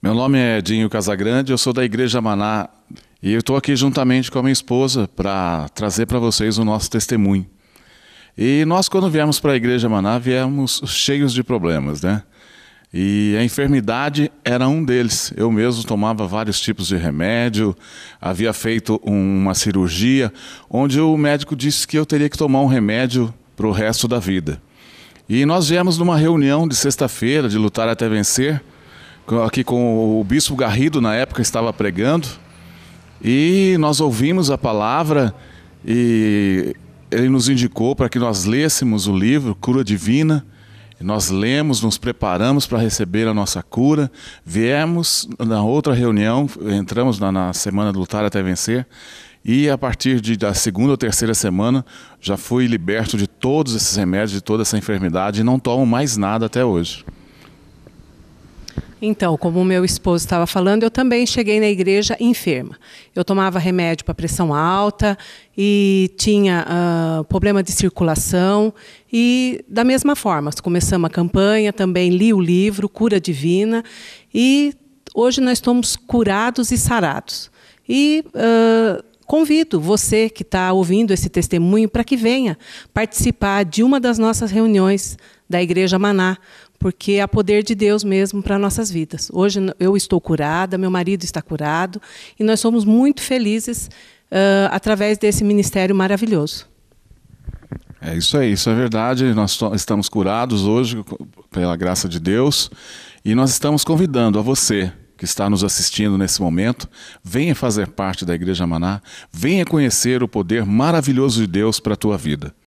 Meu nome é Dinho Casagrande, eu sou da Igreja Maná e eu estou aqui juntamente com a minha esposa para trazer para vocês o nosso testemunho. E nós, quando viemos para a Igreja Maná, viemos cheios de problemas, né? E a enfermidade era um deles. Eu mesmo tomava vários tipos de remédio, havia feito uma cirurgia, onde o médico disse que eu teria que tomar um remédio para o resto da vida. E nós viemos numa reunião de sexta-feira, de Lutar até Vencer, aqui com o bispo Garrido, na época estava pregando, e nós ouvimos a palavra e ele nos indicou para que nós lêssemos o livro Cura Divina. Nós lemos, nos preparamos para receber a nossa cura. Viemos na outra reunião, entramos na, na semana do lutar até vencer. E a partir de, da segunda ou terceira semana, já fui liberto de todos esses remédios, de toda essa enfermidade e não tomo mais nada até hoje. Então, como o meu esposo estava falando, eu também cheguei na igreja enferma. Eu tomava remédio para pressão alta e tinha uh, problema de circulação. E, da mesma forma, começamos a campanha, também li o livro Cura Divina. E hoje nós estamos curados e sarados. E. Uh, convido você que está ouvindo esse testemunho para que venha participar de uma das nossas reuniões da Igreja Maná, porque há poder de Deus mesmo para nossas vidas. Hoje eu estou curada, meu marido está curado, e nós somos muito felizes uh, através desse ministério maravilhoso. É isso aí, isso é verdade. Nós estamos curados hoje, pela graça de Deus, e nós estamos convidando a você que está nos assistindo nesse momento, venha fazer parte da Igreja Maná, venha conhecer o poder maravilhoso de Deus para a tua vida.